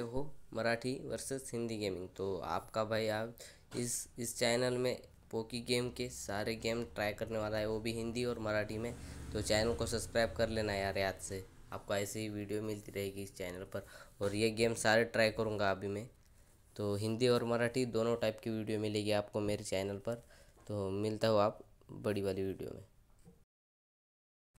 हो Marathi versus Hindi gaming तो आपका भाई आप इस इस चैनल में पोकी गेम के सारे गेम ट्राई करने वाला है वो भी हिंदी और मराठी में तो चैनल को सब्सक्राइब कर लेना यार याद से आपको ऐसे ही वीडियो मिलती रहेगी इस चैनल पर और ये गेम सारे ट्राई करूँगा अभी मैं तो हिंदी और मराठी दोनों टाइप की वीडियो मिलेगी आपको मेरे चैनल पर तो मिलता हो आप बड़ी वाली वीडियो में